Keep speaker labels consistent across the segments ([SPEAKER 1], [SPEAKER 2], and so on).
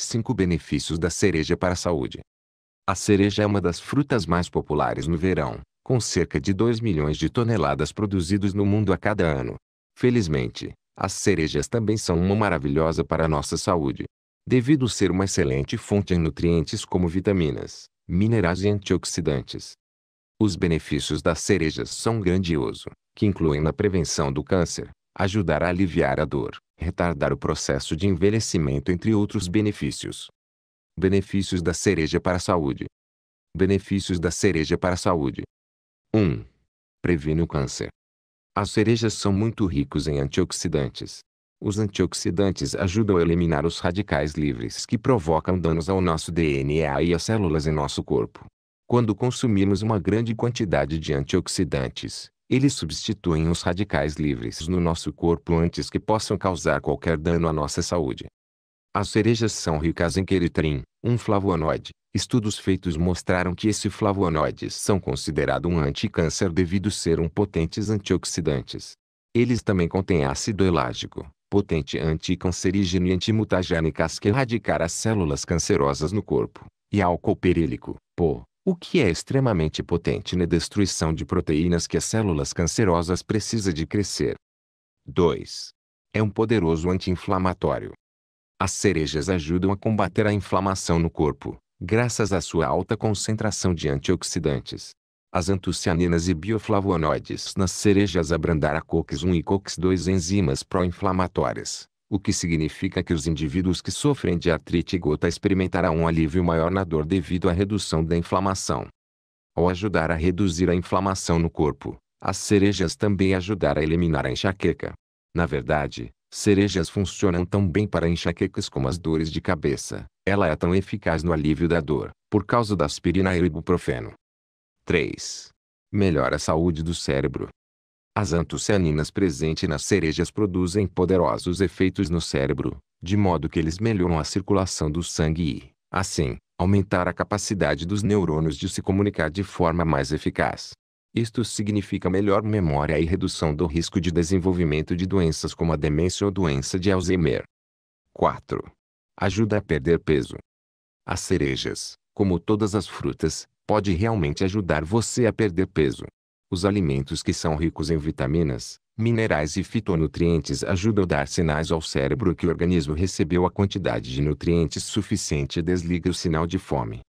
[SPEAKER 1] 5 benefícios da cereja para a saúde. A cereja é uma das frutas mais populares no verão, com cerca de 2 milhões de toneladas produzidas no mundo a cada ano. Felizmente, as cerejas também são uma maravilhosa para a nossa saúde. Devido ser uma excelente fonte em nutrientes como vitaminas, minerais e antioxidantes. Os benefícios das cerejas são grandiosos, que incluem na prevenção do câncer, ajudar a aliviar a dor, retardar o processo de envelhecimento entre outros benefícios. Benefícios da cereja para a saúde. Benefícios da cereja para a saúde. 1. Previne o câncer. As cerejas são muito ricos em antioxidantes. Os antioxidantes ajudam a eliminar os radicais livres que provocam danos ao nosso DNA e às células em nosso corpo. Quando consumimos uma grande quantidade de antioxidantes, eles substituem os radicais livres no nosso corpo antes que possam causar qualquer dano à nossa saúde. As cerejas são ricas em queritrin, um flavonoide. Estudos feitos mostraram que esses flavonoides são considerados um anticâncer devido ser um potentes antioxidantes. Eles também contêm ácido elágico, potente anticancerígeno e antimutagênicas que erradicar as células cancerosas no corpo, e álcool perílico, pô o que é extremamente potente na destruição de proteínas que as células cancerosas precisam de crescer. 2. É um poderoso anti-inflamatório. As cerejas ajudam a combater a inflamação no corpo, graças à sua alta concentração de antioxidantes. As antocianinas e bioflavonoides nas cerejas abrandar a COX-1 e COX-2 enzimas pró-inflamatórias, o que significa que os indivíduos que sofrem de artrite gota experimentarão um alívio maior na dor devido à redução da inflamação. Ao ajudar a reduzir a inflamação no corpo, as cerejas também ajudarão a eliminar a enxaqueca. Na verdade, cerejas funcionam tão bem para enxaquecas como as dores de cabeça. Ela é tão eficaz no alívio da dor, por causa da aspirina e ibuprofeno. 3. Melhora a saúde do cérebro. As antocianinas presentes nas cerejas produzem poderosos efeitos no cérebro, de modo que eles melhoram a circulação do sangue e, assim, aumentar a capacidade dos neurônios de se comunicar de forma mais eficaz. Isto significa melhor memória e redução do risco de desenvolvimento de doenças como a demência ou doença de Alzheimer. 4. Ajuda a perder peso. As cerejas, como todas as frutas, pode realmente ajudar você a perder peso. Os alimentos que são ricos em vitaminas, minerais e fitonutrientes ajudam a dar sinais ao cérebro que o organismo recebeu a quantidade de nutrientes suficiente e desliga o sinal de fome.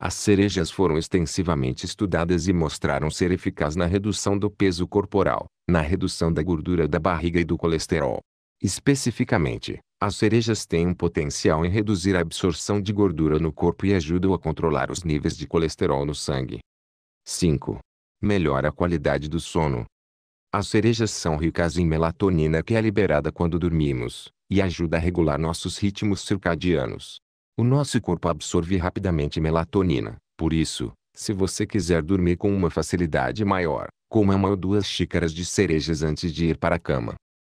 [SPEAKER 1] As cerejas foram extensivamente estudadas e mostraram ser eficaz na redução do peso corporal, na redução da gordura da barriga e do colesterol. Especificamente, as cerejas têm um potencial em reduzir a absorção de gordura no corpo e ajudam a controlar os níveis de colesterol no sangue. 5 melhora a qualidade do sono. As cerejas são ricas em melatonina que é liberada quando dormimos, e ajuda a regular nossos ritmos circadianos. O nosso corpo absorve rapidamente melatonina, por isso, se você quiser dormir com uma facilidade maior, coma uma ou duas xícaras de cerejas antes de ir para a cama.